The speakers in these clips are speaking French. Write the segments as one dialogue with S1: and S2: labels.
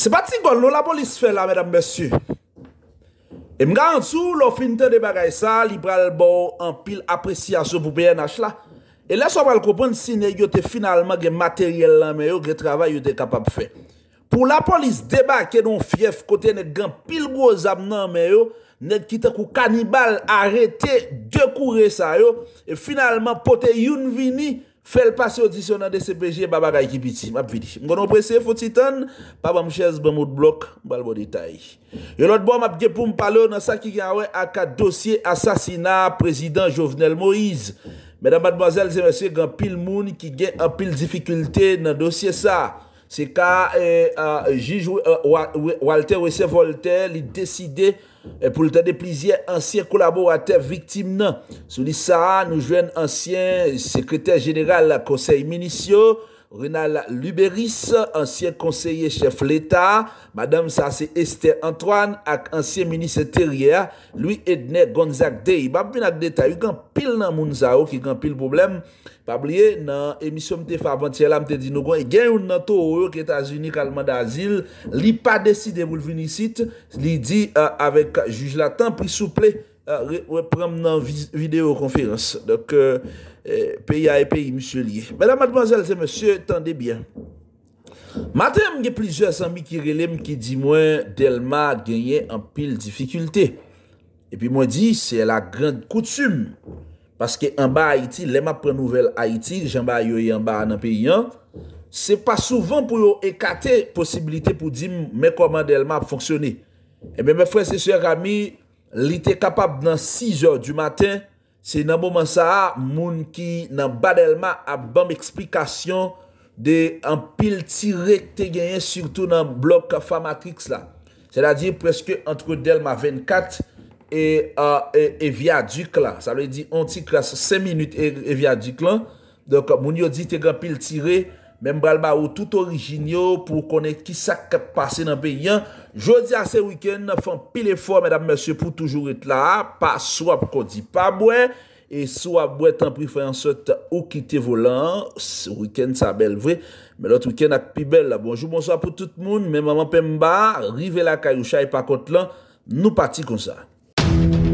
S1: Sebatikon, nou la polis fe la, mèdam mèsyou. E mga ansou, lò finite de bagay sa, li pral bo an pil apresyasyon pou BNH la. E lè so pral kopon si ne yote finalman ge materyèl lan mèyo, ge travay yote kapab fe. Pou la polis debake non fief kote ne gen pil gwo zam nan mèyo, ne kite kou kanibal arete de koure sa yo, e finalman pote youn vini Fèl pasè audisyon nan DCBG, ba bagay ki biti, map vidi. Mgonon presè, fò titan, pa ban mchez, ban mout blok, bal bon ditay. Yolot bon, map gè pou mpalo nan sa ki gyan wè ak a dosye asasina prezident Jovenel Moïse. Mèdam bat bozèl, zè mèse gyan pil moun ki gè an pil difikultè nan dosye sa. Se ka, jij eh, euh, Walter Wesse Voltaire li deside... E pou l'tade plizye, ansyen kolaborate viktim nan, souli sa, nou jwen ansyen sekreter general konsey minisyo, Rinald Luberis, ansyen konseye chef l'Etat, madame sase Esther Antoine, ak ansyen minisye terriye, lui edne Gonzak Dey. Pabliye nan emisyon mte fapantye la mte di nou kon E gen yon nan tou ou ou Ketazuni kalman da zil Li pa desi devoul vinisit Li di euh, avek juj la tan pri souple euh, Repram nan videokonferans Dok peyay euh, eh, pey e misye liye Madame mademoiselle se monsie tende bien Matem gen plizye asanmi ki relem ki di mwen Delma genye an pil difikulte E pi mwen di se la grand koutume Paske an ba Haiti, lè map pren nouvel Haiti, jen ba yoye an ba nan pe yon. Se pa souvan pou yo ekate posibilite pou di men koman del map fonksyone. E eh men mè fwese se ramye, li te kapap nan 6 or du maten, se nan mouman sa a, moun ki nan ba del map ap ban m eksplikasyon de an pil tirek te genyen surtout nan blok kafa matriks la. Se la di preske antre del map 24, E, e, e viaduk la Sa lè di on ti kras 5 minute E, e viaduk lan Moun yo di tegan pil tire Mèm bral ba ou tout orijinyo Pou konè ki sak pase nan pe yon Jodi a se wikèn Fon pil e fò mèdam mèsyè pou toujou et la Pa swab kon di pa bwe E swab bwe tan pri fè an söt Ou ki te volan Wikèn sa bel vre Mè lot wikèn ak pi bel la Bonjou bonsoy pou tout moun Mèm mèman pem ba Rive la kayou chay pa kont lan Nou pati kon sa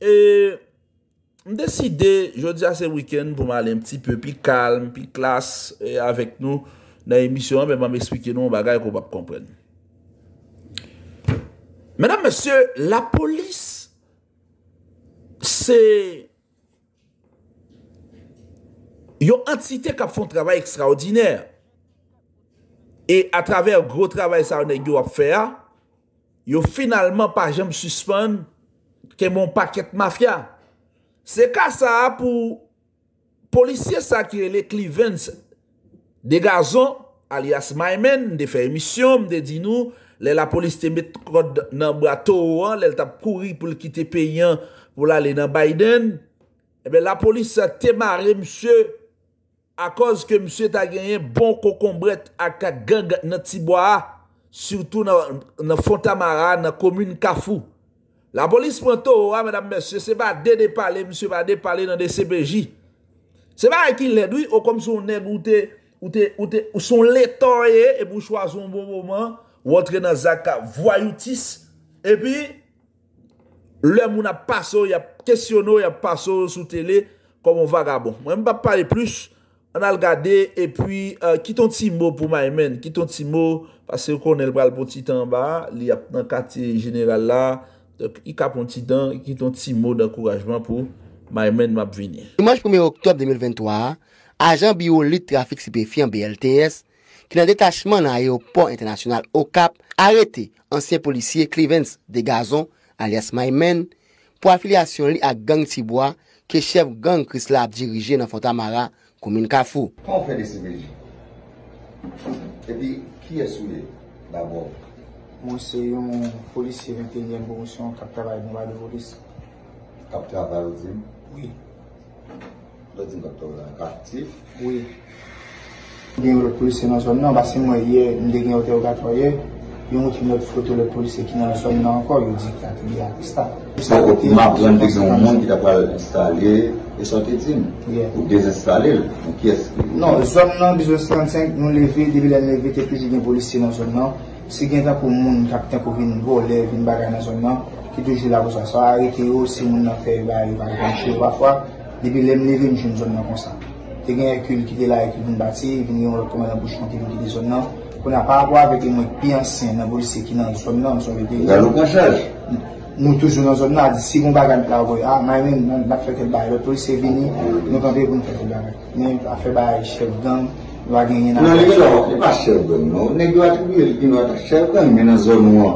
S1: E, m'deside, jodi a se wikend, pou m'alè m'ti peu, pi kalm, pi klas, e avèk nou nan emisyon, pe m'an m'eswikè nou, m'bagay, kou pap kompren. Mèdam mèsyè, la polis, se, yon entité kap foun travèl ekstraordinèr, e a travèl grò travèl sa yon egyo ap fèr, yon finalman pa jèm suspèn, ke mon paket mafya. Se ka sa a pou polisye sakire le klivens de gazon alias Maymen, de fe emisyon mde di nou, le la polis te met kod nan brato ou an, le tap kouri pou l'kite peyan pou lale nan Biden, ebe la polis te mare msye a koz ke msye ta genyen bon kokom bret ak a genge nan tibwa, surtout nan fontamara, nan komune kafou. La bolis pwento ah, ou a, mèdam mèsyè, se ba de de pale, mèsyè ba de pale nan de se beji. Se ba ekil lèdoui, ou kom son lèd ou te, ou te, ou te, ou son lèd toye, e pou chwa son bon mouman, ou otre nan zaka, vwa youtis. E pi, lèm ou na paso, ya kesyon nou, ya paso sou tele, komon vaga bon. Mwen mwen pa pale plus, an al gade, e pi, kiton euh, ti mou pou may men, kiton ti mou, pase ou konel bral poti tan ba, li ap nan kate genelal la, Dok i kapon ti dan, i ki ton ti mou de akourajman pou Maymen map vini. Dimanche 1er oktob 2023, ajan biyo
S2: lit trafik si pefyan BLTS, ki nan detachman nan ayopon internasyonal Okap, arete ansyen polisye Clevens de Gazon alias Maymen pou afilyasyon li ak gang tibwa ke chèv gang Krislab dirije nan Fanta Mara komine Kafou. Kon fè desi meji, e bi ki esou li d'abon?
S3: Moun se yon moun polisi 21 yon bomousyon kapte vali mou vali boris. Kapte vali o zin? Oui. Lo zin kapte vali anka aktif? Oui. Moun gen yon polisi nan zon nan, basi mwen ye, mwen de gen yon te wakatwaye, yon moun ki mwen foto le polisi ki nan zon nan ankor, yon diktat, yon diktat.
S4: Moun apren dezen
S3: yon moun ki dapal installe, esote zin? Ou dezestale? Ou kyes? Non, zon nan, diso esotanten, yon leve, devile leve, tepe zin yon polisi nan zon nan, Se gen tan pou moun kapten pou vin vò, le vin bagan nan zon nan, ki touj de la vò sa sa, a eke yo si moun nan fèy baye bagan chè wapwa, debi lem le vin joun zon nan konsa. Te gen ekul ki de la eke voun bati, vin yon rotoma nan bouch konti voun ki de zon nan, pou nan pa wò avek yon mwen pi ansen nan boulise ki nan yon zon nan, moun sou ve de... Moun touj zon nan zon nan, a di si moun bagan la vò, a ah, may men nan bak fèy baye, lò touj se vini, nou kan vèy voun fèy baye, men a fèy baye chèv gang, Nè gwa genye nan... Nan, nè gwa chèv gwen nan. Nè gwa chèv gwen nan, mè nan zon mwa.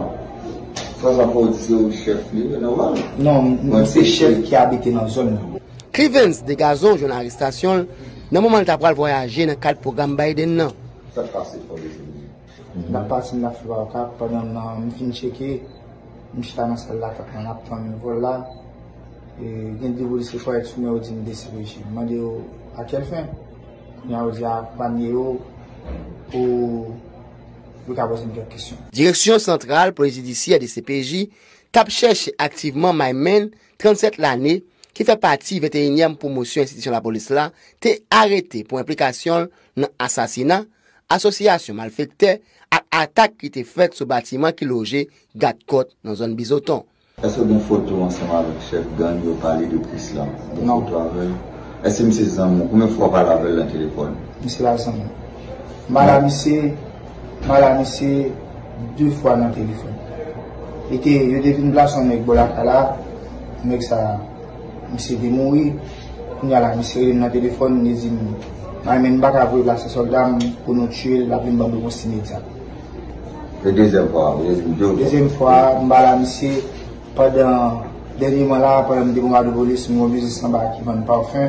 S3: Sò sa pa ou di se ou chèv mwen nan wane.
S2: Nan, mwen se chèv
S3: ki abite nan zon nan.
S2: Krivens de Gazou, jounan restasyon, nan mouman tap wale voyaje nan kalp pou gambaiden nan. Sè pa se
S4: fò de se
S3: mwen. Nan pa se mwen afi wak ap, padan nan mwen fin chèkè, mwen chèkè nan sel lak ak an ap tan mwen vò la. Gen di vò di se fò etou mè ou di mwen de se rejè. Mwen di yo, akèl fèm? Nya ouzya banye ou pou wik ap wazen kèp kisyon.
S2: Direksyon sentral, prezidisi ADCPJ, tap chèche aktiveman Maymen, 37 lanè, ki fè pati 21èm pou mousyon institisyon la polis la, te arete pou implikasyon nan asasina, asosyasyon malfekte, al atak ki te fèk sou batiman ki loje Gat Cot nan zon Bizoton.
S3: Esou gen fòtou ansem avèk chèf gand yo palè di kris la, nan ou tò avèl. Ese mse zanmou, koumen fwa pa lavel la telefon? Mse la zanmou. Mba la misi, mba la misi, du fwa la telefon. Ete, yote yon blan son mek bolakala, mek sa, mse demoui, koumen la misi, elen la telefon, nezim, may men bak avou yon glase soldam, pou nou tchue, laven bambou wosine zanmou. E
S4: dezem fwa,
S3: mba la misi, padan, deni mwan la, padan mde gonga do bolis, mwen mwen zanmou akivan pa ou fwen,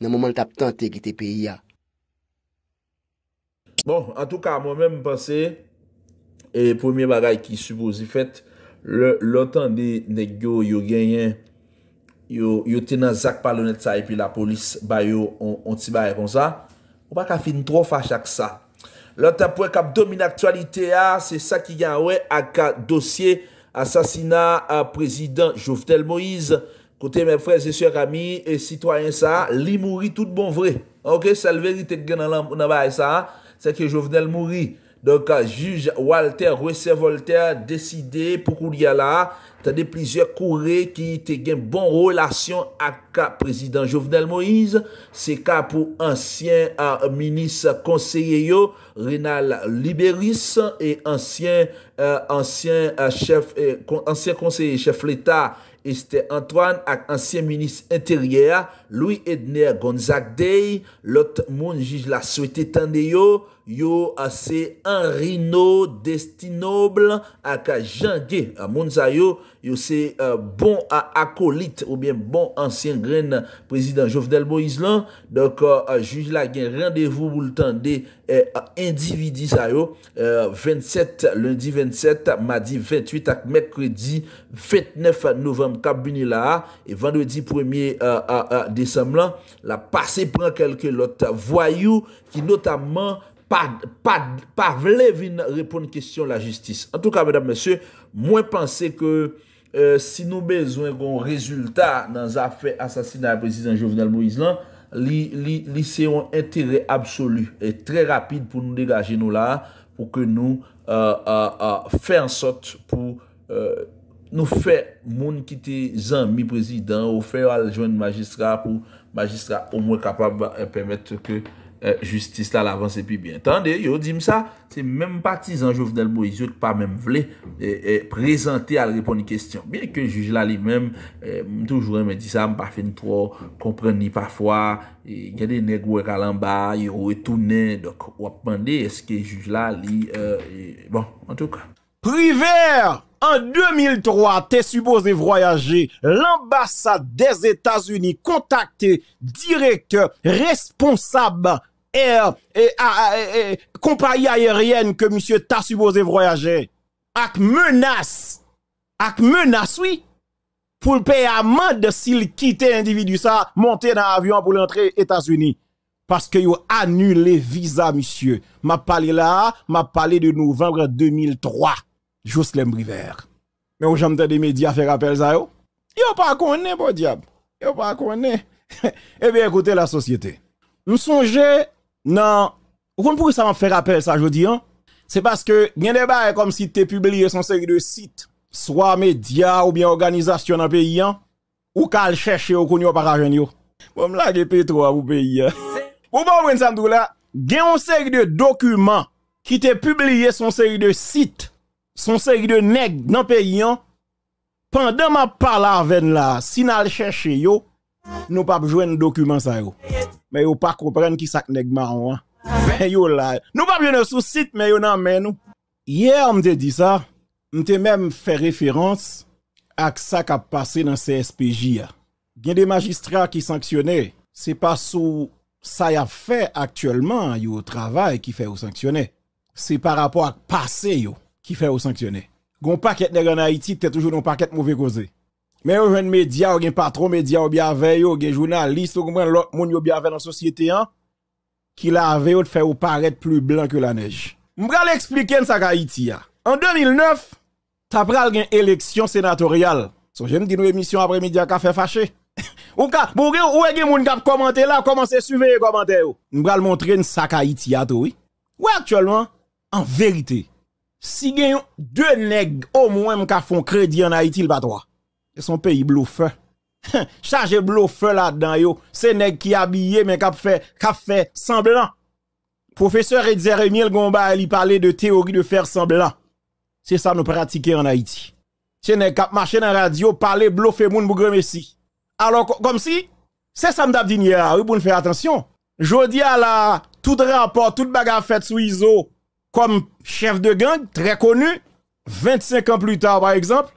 S2: Nè mouman l tap tante ki te pe ya.
S1: Bon, an tou ka, mwen men mwen panse, e pwemye bagay ki subozifet, loutan de negyo yo genyen, yo tenan zak palonet sa, epi la polis bayo, on ti baye kon sa, ou baka fin tro fache ak sa. Loutan pou ek ap domine aktualite ya, se sa ki genwe, ak a dosye, asasina, a prezident Jouftel Moïse, an tou ka, Kote mè prezè, sèk amy, sèk citoyen sa, li mouri tout bon vre. Ok, sal veri te gen nan bay sa, seke jovenel mouri. Don ka, euh, juj Walter, wese Walter, deside pou kou li ala, tade plizè kou re ki te gen bon relasyon a ka prezident jovenel Moïse, se ka pou ansyen euh, minis konseye yo, Renal Liberis, e ansyen konseye, euh, chef l'état, este Antoine ak ansyen minis interior, Louis Edner Gonzague Day, lot moun jiz la souwete tan deyo, yo se Anrino Destinobl ak a Jean Gue, a moun zayo, yo se bon akolit ou bien bon ansyen gren prezident Jovenel Boizlan, dok euh, a juj la gen randevou boul tande euh, individi zayo, 27, euh, lundi 27, madi 28 ak mekredi 29 novem kabunila, e vandredi 1er desemlan, la pase pran kelke lot voyou ki notamman pa vle vin repon kestyon la justis. En tout ka, mwen pense ke euh, si nou bezwen goun rezultat nan zafè asasina prezident Jovenel Moïse lan, li se yon interè absolu et tre rapide pou nou degaje nou la pou ke nou euh, euh, fè an sot pou nou fè moun kite zan mi prezident ou fè yo al jwen magistrat pou magistrat ou mwen kapab mwen permette ke Euh, Justis la l'avans epi bi entande Yo di msa, se menm pati zanjou Fidel Boizot pa menm vle Prezante al repon ni kestyon Bien ke juj la li menm Toujou menm di sa, mpa fin tro Komprene ni pafwa Gade negwe kalanba, yo etoune Dok wap mende, eske juj la Li, bon, an touk
S5: Priver, an 2003 Te suboze vroyaje L'ambassade des Etats-Unis Kontakte, direkte Responsab Ah, ah, et, compagnie aérienne que monsieur t'a supposé voyager avec menace avec menace oui pour le payer amende s'il quitte l'individu ça monter dans l'avion pour l'entrer États-Unis parce que yo annulé visa monsieur m'a parlé là m'a parlé de novembre 2003 Jocelyn River. mais aux gens des médias faire appel ça yo yo pas connaît bon diable yo pas connaît eh bien écoutez la société nous songeons non, vous pouvez ça faire m'a faire ça je vous dis. Hein? c'est parce que gen des bail comme si tu publié son série de sites, soit médias ou bien organisation dans pays hein? ou qu'elle cherche ou pas para yo. Bon la ge trop à vous pays. Hein? Ou bonwen Il y a une série de documents qui t'es publié son série de sites, son série de nègres dans pays Pendant hein? Pendant ma parle avec la, si n'al chercher yo, nous pas joindre document ça yo mais yo pas comprendre qui ça nèg marron. Hein. Mais yo là, nous pas bien sur site mais yo nan men nous. Hier, on te dit ça, on même fait référence à ça qui a passé dans CSPJ. Hein. Il y a des magistrats qui sanctionnaient, c'est pas sous ça y a fait actuellement hein, yo travail qui fait au sanctionner. C'est par rapport à passé yo qui fait au sanctionner. Gon paquet nèg en Haïti, t'es toujours dans paquet mauvais causé. Mais vous avez média, vous patron média, vous avez vous gen journaliste, ou avez l'autre monde, vous avez dans la société, hein, qui l'a avait, vous fait ou paraître plus blanc que la neige. M'bral expliquer ça à Haïti, hein. En 2009, ta pral une élection sénatoriale. So, j'aime dire une émission après-midi à café fâché. Ou ka, ou gen, ou gen moun kap là, la, komanse suivre kommente yo. M'bral montrer une sac Haïti à oui. Ou actuellement, en vérité, si gen deux nègres au moins m'ka font crédit en Haïti, le pas trois son pays bloufeur. Chargez bloufeur là-dedans yo, c'est nèg qui habillé mais qui fait fait semblant. Professeur Edzer Gomba il parlait de théorie de faire semblant. C'est ça nous pratiquons en Haïti. C'est nèg qui marché dans la radio parler bluffer moun bougre messi. Alors comme si c'est ça avons dit hier, oui pour faire attention. Jodi à la tout rapport, tout bagarre fait sous ISO comme chef de gang très connu 25 ans plus tard par exemple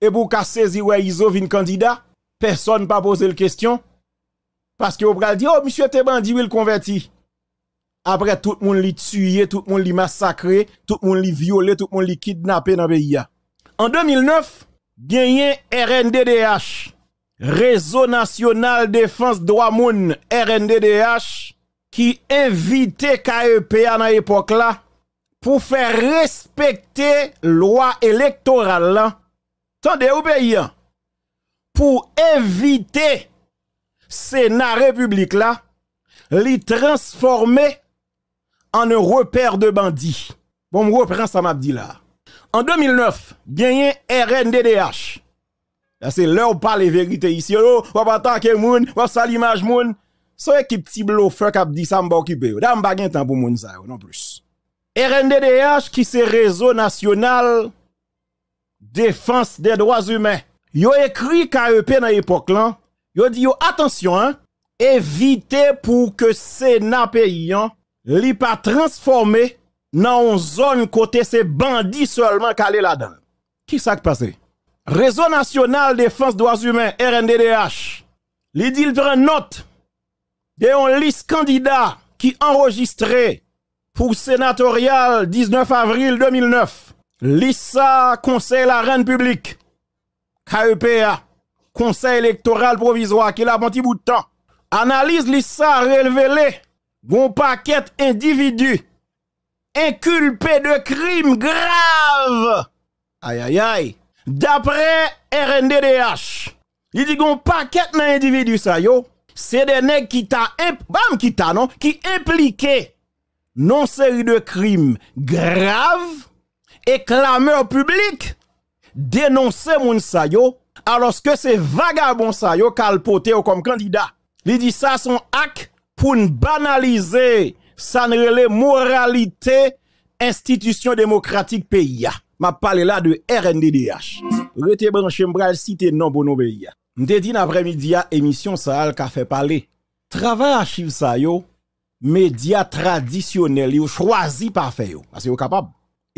S5: et pour qu'à saisir Iso candidat, personne pas posé le question parce que on dit oh monsieur t'es bandit il converti. Après tout le monde l'a tué, tout le monde l'a massacré, tout le monde l'a violé, tout le monde l'a kidnappé dans le pays. En 2009, gagné RNDDH, Réseau National Défense Droit Moun, RNDDH, qui invitait KEPA à l'époque là pour faire respecter loi électorale des pour pour éviter éviter evite république là, transformer li transformé en un repère de bandits Bon, m reprend ça, m'a dit là. En 2009, gagné RNDDH. c'est c'est lè ou pa vérité ici. isi. Yo, wap atake moun, wap salimaj moun. So petit ti qui a dit sa on okipe yo. Da m pou moun non plus. RNDDH qui c'est réseau national défense des droits humains. Yo écrit KEP dans l'époque là, yo dit attention hein. évitez pour que Sénat paysan hein, li pas transformé dans une zone côté ces bandits seulement calé là-dedans. Qui ça qui passé Réseau national défense droits humains RNDDH. Li dit prend note de une liste candidats qui enregistré pour sénatorial 19 avril 2009. Lisa, conseil la reine publique. KEPA, conseil électoral provisoire, qui l'a bon petit bout de temps. Analyse Lisa, relevé Bon paquet d'individus Inculpé de crimes graves. Aïe aïe aïe. D'après RNDDH, il dit bon paquet d'individus ça yo. C'est des nègres qui t'a bam qui non, qui impliqué non série de crimes graves et au public dénoncer moun sa yo alors que c'est vagabond sa yo ou comme candidat. Il dit ça son acte pour banaliser ça moralité institution démocratique pays M'a parlé là de RNDDH. Rete branché m'bral cité non bon pays. M'te dit l'après-midi émission ça al ka fait parler. Travail archive ça yo médias traditionnels yo choisi pas yo parce yo capable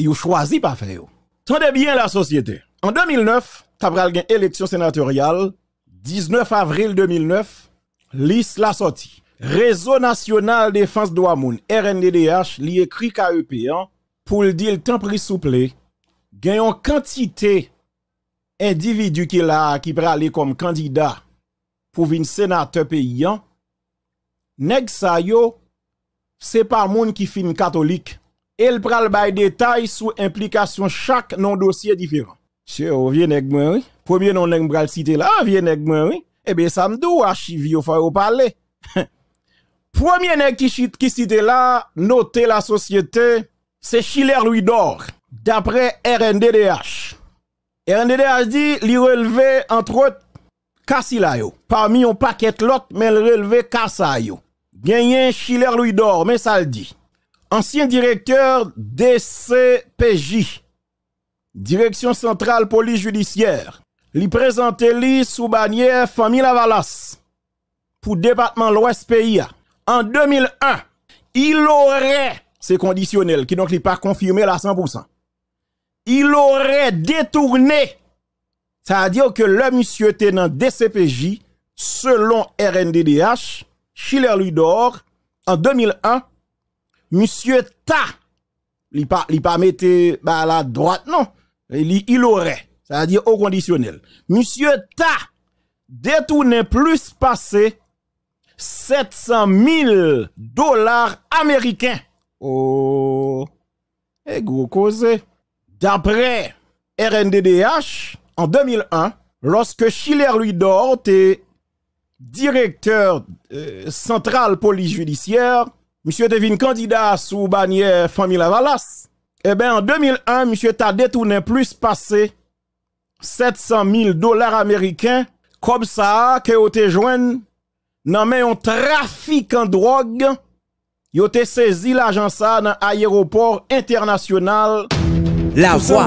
S5: vous choisi pas faire. Tendez bien la société. En 2009, t'as une élection sénatoriale, 19 avril 2009, l'IS la sorti. Réseau national défense de moun, RNDDH, li écrit KEP hein, pour le dire temps pris souple, gagnons quantité individu qui là qui pral aller comme candidat pour une sénateur paysan. Hein. Nèg sa yo, c'est pas moun qui fin catholique et le pral bail détail sous implication chaque non dossier différent. Monsieur, au nèg oui. Premier non nèg pral citer là, ah, vieux nèg moi oui. Eh bien ça me dou fa parler. Premier nèg qui qui cite là, noter la société, c'est Schiller Louis d'Or d'après RNDDH. RNDDH dit li relevé entre autres yo. Parmi un paquet lot, mais le relevé yo. Gagné Schiller Louis d'Or, mais ça le dit ancien directeur DCPJ, Direction Centrale Police Judiciaire, lui présentait lui sous bannière Famille Lavalasse pour département l'Ouest pays. En 2001, il aurait, c'est conditionnel, qui donc n'est pas confirmé à 100%, il aurait détourné, c'est-à-dire que le monsieur était dans DCPJ, selon RNDDH, Schiller Ludor, en 2001, monsieur Ta, il pas pas mettre la droite non, il il aurait, ça veut dire au conditionnel. Monsieur Ta détourne plus passé 700 000 dollars américains. Oh, et gros D'après RNDDH, en 2001, lorsque Schiller lui dort, directeur euh, central police judiciaire, monsieur devine candidat sous bannière famille Lavalas. Eh bien, en 2001, monsieur t'a détourné plus passé 700 000 dollars américains comme ça que vous te joignez dans un trafic en drogue. Yo te saisi l'agence dans l'aéroport international.
S6: La voie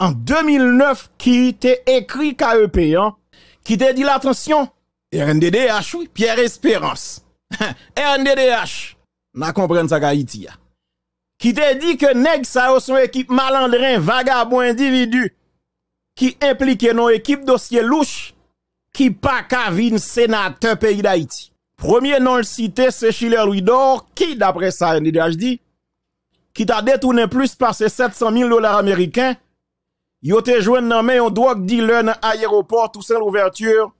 S5: en 2009 qui t'a écrit KEP, hein, qui t'a dit l'attention, RNDDH, oui, Pierre Espérance. RNDDH, n'a compris ça Haïti. Hein. Qui t'a dit que nèg ça son équipe malandrin, vagabond individu qui implique nos équipes dossier louche qui pas qu'à sénateur pays d'Haïti. Premier nom le cité, c'est Chile Louis d'Or, qui, d'après ça, RNDDH dit, qui t'a détourné plus par ses 700 000 dollars américains Yo te joué nan men yon drug dealer nan aéroport Toussaint l'ouverture.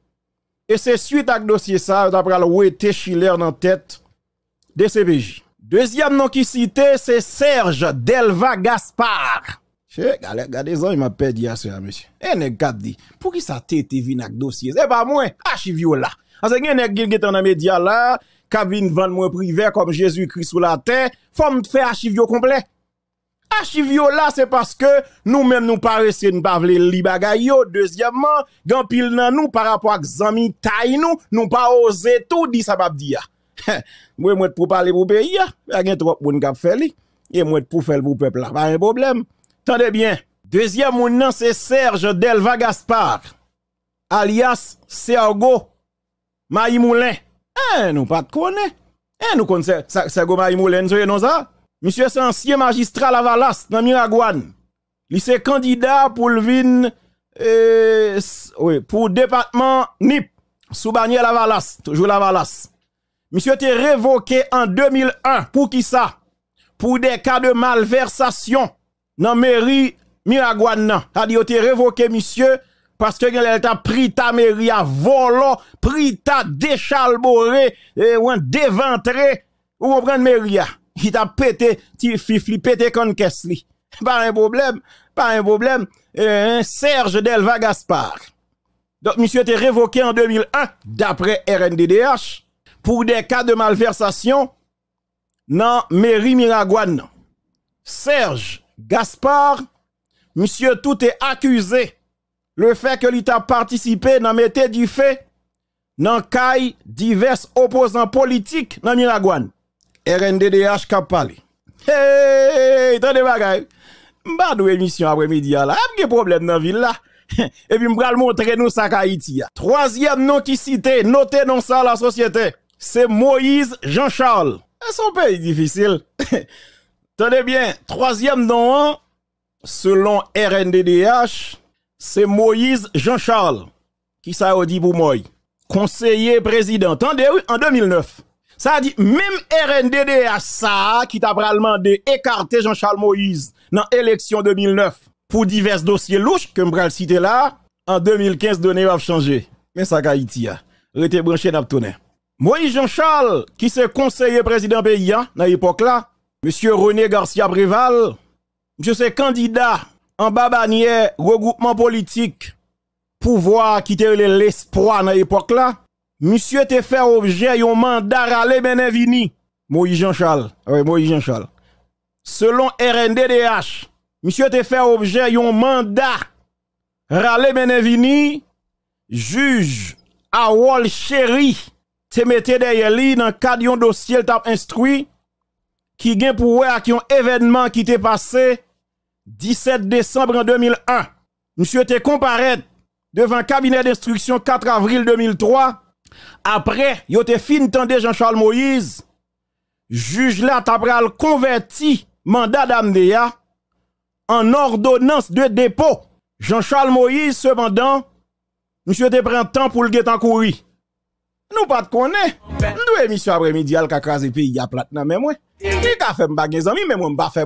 S5: Et c'est suite à dossier ça, d'après pral wete Schiller la tête de CPJ. Deuxième nom qui cité, c'est Serge Delva Gaspard. Regardez-en, il m'a perdu à ce monsieur. Eh, regardez, dit, pour qui ça tête vin ak dossier? C'est pas moi, archivio là. Parce que nest qui dans les médias là, qui vin vendre moi privé comme Jésus-Christ sous la terre, faut me faire archivio complet archive-là, c'est parce que nous même nous paraissons nous pas li bagayo Deuxièmement, gan pile nan nous par rapport à zami taille nous, nous pas oser tout dit ça pas dire. Moi, moi, pour parler pour pays, il hein, y a gen trop bon kap faire li. Et moi, pour faire pour peuple là, pas un problème. Tendez bien. Deuxième mon nom, c'est Serge Delva Gaspar. alias Sergo Maïmoulin. Eh, nous pas de connaît. Eh, nous connaissons Sergo Maïmoulin, c'est non ça? Monsieur c'est ancien magistrat Lavalas dans Miragouane. Il s'est candidat pour le vin euh, pour département NIP sous bannière Lavalas, toujours Lavalas. Monsieur été révoqué en 2001 pour qui ça Pour des cas de malversation dans mairie Miragouane. a dit révoqué monsieur parce que a t'a pris ta mairie à volant, pris ta déchalboré, et un déventré, ou comprenez mairie il t'a pété, tu fifli, pété comme caisse Pas un problème, pas un problème. Euh, Serge Delva gaspar Donc, monsieur était révoqué en 2001, d'après RNDDH, pour des cas de malversation dans mairie Miragouane. Serge Gaspard, monsieur tout est accusé. Le fait que a participé dans mettez du fait dans divers opposants politiques dans Miragouane. RNDDH Kapale. Hey, tenez de bagay. Mba do emisyon après-midi. la. Ap ge problem dans la. Et mbral montre nous sa nous ça nom Troisième nom qui note non sa la société C'est Moïse Jean-Charles. C'est eh, son pays difficile Tenez bien, Troisième nom selon RNDDH, C'est Moïse Jean-Charles. Qui sa dit pour moi Conseiller président Tenez-vous en 2009. Ça dit, même RNDDA, ça, qui t'a vraiment écarté Jean-Charles Moïse dans l'élection 2009 pour divers dossiers louches que m'bral cité là, en 2015, donné va changer. Mais ça, Haïti, été branché dans Moïse Jean-Charles, qui se conseiller président paysan, hein, dans l'époque là, monsieur René Garcia Brival, monsieur c'est candidat en babanier regroupement politique, pouvoir quitter l'espoir dans l'époque là, Monsieur te fait objet yon mandat rale Benevini. Moïse Jean-Charles. Ah oui, Moïse Jean-Charles. Selon RNDDH, monsieur te fait objet yon mandat rale Benevini. Juge Awol Chéri te mette derrière lui dans le cadre d'un dossier t'a instruit qui gen pour à qui un événement qui t'est passé 17 décembre 2001. Monsieur te comparaître devant cabinet d'instruction 4 avril 2003 après, yo te fin tende Jean-Charles Moïse, juge là t'a converti mandat d'Amdea en ordonnance de dépôt. Jean-Charles Moïse, cependant, monsieur te prend temps pour le guet en courir. Nous pas de connaître. Nous émission après-midi al kakras et pays à plat, nan mais moi. Qui fait gen mais moi m'pa fait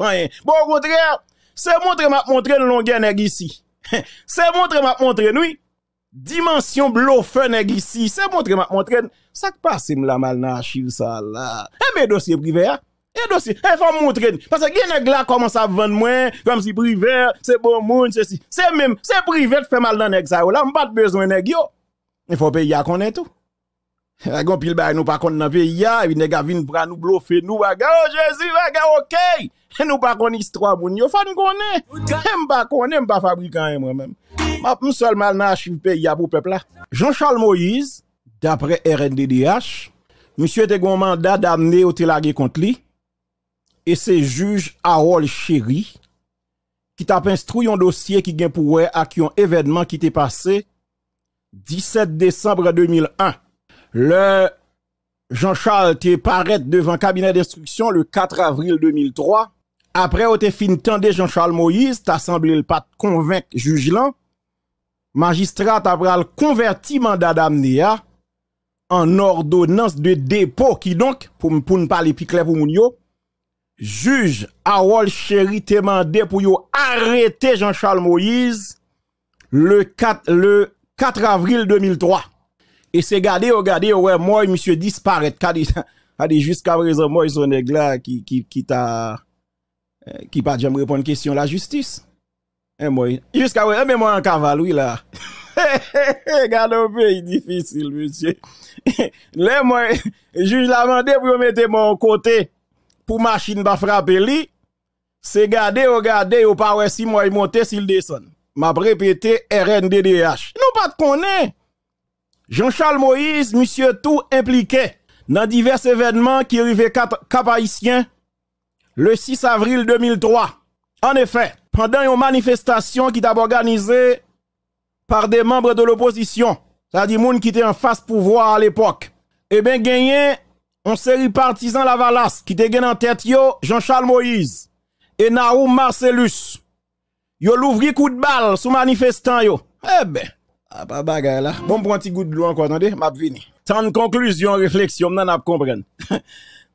S5: rien. Hein. Bon au contraire, c'est montrer m'a montrer longueur nèg ici. C'est montrer m'a montrer nous dimension bluffer nèg ici c'est montrer m'a montrer ça qui passe me la mal dans archive ça là et eh, mes dossiers privés et dossier il hein. eh, eh, faut montrer parce que les nèg là commence à vendre moins comme si privé c'est bon monde ceci c'est même c'est privé fait mal dans nèg ça là pas besoin nèg yo il faut payer à connaître tout Gon pile bay nous pas connait dans pays ya, et nèg vinn nous bluffer nous baga oh Jésus baga OK. Nous pas connait histoire moun yo, fan connait. M'pa connait, m'pa fabricant moi-même. Jean-Charles Moïse, D'après RNDDH, Monsieur était gon mandat d'amener au et lage kont li, Harold se Harold Chéri, qui tap Un dossier qui qui gen pou we ak événement événement qui te 17 décembre 2001. Le Jean-Charles te devant devant cabinet d'instruction le 4 Avril 2003. Après au te fin Jean-Charles Moïse, ta semblé pas convaincre le Juge là magistrat a pral converti mandat en ordonnance de dépôt qui donc pour pour ne parler plus clair pour moun yo juge Awol Chéri te mandé pour yo arrêter Jean-Charles Moïse le 4 le 4 avril 2003 et c'est gardé regardez oh, oh, ouais moi monsieur disparaît jusqu'à présent moi son sont là qui qui qui t'a euh, qui pas jamais répondre question la justice eh, jusqu'à où même moi en cavale, oui, là. Regardez un pays difficile, monsieur. Là, moi, juge la mandé pour mettre mon côté pour machine pas frapper lui. C'est garder, regarder, oh, au oh, pas, si moi il monte, s'il descend. M'a répété RNDDH. Nous pas de connaître. Jean-Charles Moïse, monsieur tout impliqué dans divers événements qui arrivaient cap, cap haïtien le 6 avril 2003. En effet, pendant une manifestation qui t'a organisée par des membres de l'opposition, c'est-à-dire gens qui étaient en face pouvoir à l'époque, eh bien, gagné on série partisan Lavalas qui te gagné en tête Jean-Charles Moïse et Naoum Marcellus. Yo l'ouvri coup de balle sous manifestant yo. Eh ben, ah, pas bagay là. Bon, pour un petit goût de loin encore, attendez, m'a vini. Tant conclusion, réflexion, nan ap comprendre.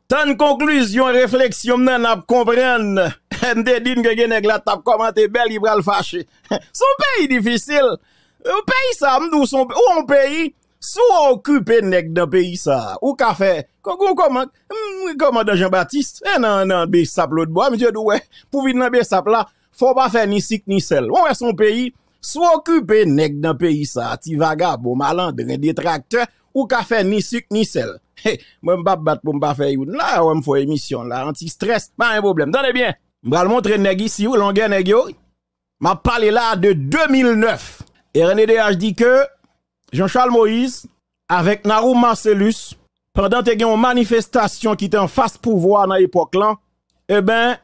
S5: Tant conclusion, réflexion, nan ap comprendre. Ndedine que nèg la tape commenté belle, il va le Son pays difficile. Un pays ça, m'dou son ou un pays, sou occupé nèg dans pays ça. Ou qu'a fait, comment, comment Jean-Baptiste? Eh non, non, bé l'autre bois, monsieur Doué. pour venir dans bé là, faut pas faire ni sik ni sel. Ou e son pays, sou occupé nèg dans pays ça. Ti vagabond, malandre, détracteur, ou qu'a fait ni sik ni sel. Hey, moi, je pas battre pour me faire une là, je vais émission là, anti-stress, pas un problème. Donnez bien vais montrer Negui si ou l'on je M'a parlé là de 2009. Et René DH dit que Jean-Charles Moïse avec Narou Marcellus pendant eu une manifestation qui était en face pouvoir dans l'époque là, eh ben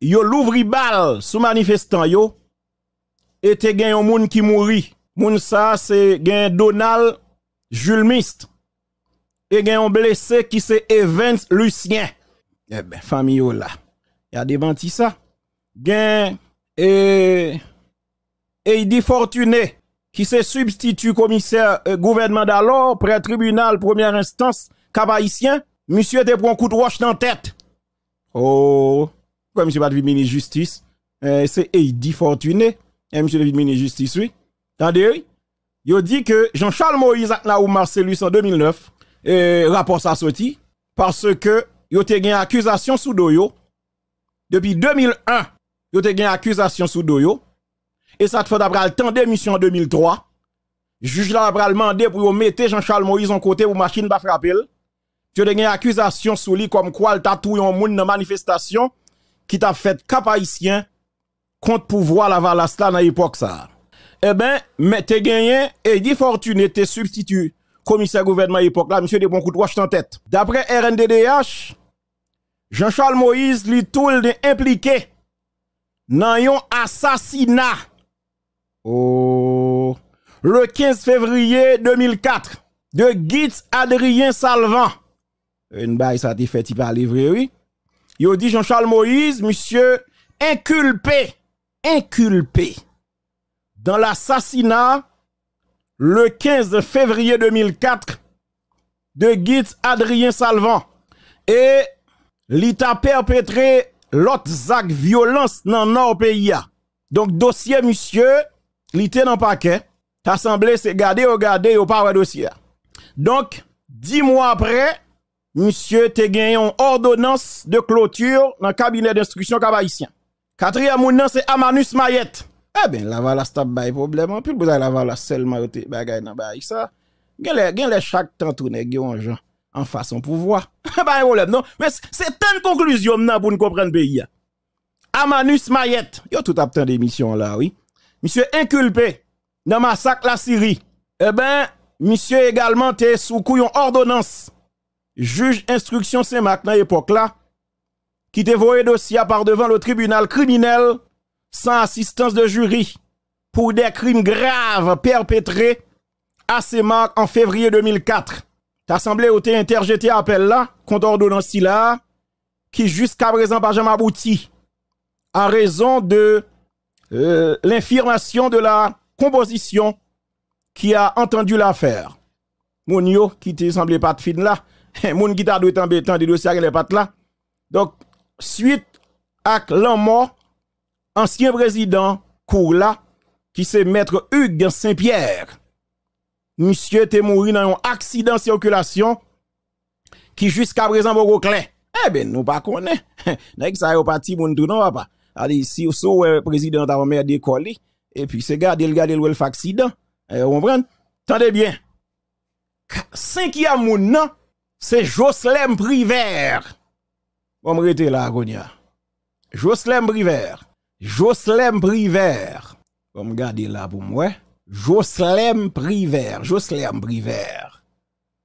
S5: yo l'ouvri balle sous manifestant yo et te gen un monde qui mourit Moun ça c'est Donald Jules Mist et gen un blessé qui c'est Evans Lucien. Eh ben famille là. Il a démenti ça. Gen, et, et dit Fortuné, qui se substitue commissaire gouvernemental euh, gouvernement d'alors, près tribunal première instance, cabaïtien, monsieur te un coup de roche dans tête. Oh, pourquoi monsieur pas de ministre justice? Euh, c'est Eidi Fortuné, et eh, monsieur le ministre justice, oui. Attendez, il dit que Jean-Charles Moïse ou Marcelus en 2009, euh, rapport sa sorti, parce que yo a gen accusation sous doyo depuis 2001, yo te des accusation sous doyo. Et ça te fait d'après le temps d'émission en 2003. Juge là après demandé pour mettre Jean-Charles Moïse en côté pour machine pas frapper. Tu te gen accusation sous lui comme quoi le tatoué en monde dans manifestation qui t'a fait cap haïtien contre pouvoir la valas là dans l'époque ça. Eh ben, mais te gagné Eddie Fortune te substitut commissaire gouvernement époque là monsieur de bon coup de en tête. D'après RNDDH, Jean-Charles Moïse lui tout impliqué dans un assassinat le 15 février 2004 de Guit Adrien Salvan. Une bail ça a fait pas oui. Il dit Jean-Charles Moïse monsieur inculpé inculpé dans l'assassinat le 15 février 2004 de Guit Adrien Salvan et a perpétré l'autre de violence dans le nord pays. Donc, dossier, monsieur, est dans le paquet. L'Assemblée ou gardée, gardé oh, au oh, pas dossier. Donc, dix mois après, monsieur, te gagné une ordonnance de clôture dans le cabinet d'instruction cabaïtien. Quatrième nom, c'est Amanus Mayette. Eh bien, la vala stab un problème. En plus, vous avez la vala seulement bagay dans bay ça. Gen les chaque temps tourne, un gens en au pouvoir. Bah, non? Mais c'est une conclusion pour nous comprendre le pays. Amanus Mayette, a tout temps d'émission là, oui. Monsieur inculpé dans massacre la Syrie. Eh ben, monsieur également t'es sous couillon ordonnance. Juge instruction saint dans l'époque là, qui te voyé dossier par devant le tribunal criminel sans assistance de jury pour des crimes graves perpétrés à ces marques en février 2004. L'Assemblée a interjeté appel là, contre ordonnance là, qui jusqu'à présent pas jamais abouti, à raison de euh, l'infirmation de la composition qui a entendu l'affaire. Mounio, qui te semblé pas de fin là, moun qui t'a dû tomber tant de dossier les pattes là. Donc, suite à l'an ancien président Kourla, qui c'est maître Hugues Saint-Pierre, monsieur te mort dans un accident de circulation qui jusqu'à présent beaucoup clair. Eh ben, nous pas connaît. que ça yo parti moun tout non papa. Allez, si vous so président avant merde colis et puis c'est garder le garder le accident. Eh, vous comprenez Tendez bien. Cinquième moun c'est Jocelyn Privert. Bon m'rete là gonia. Jocelyn Privert. Jocelyn Privert. me garder là pour moi. Joslem Privert, Joslem Privert.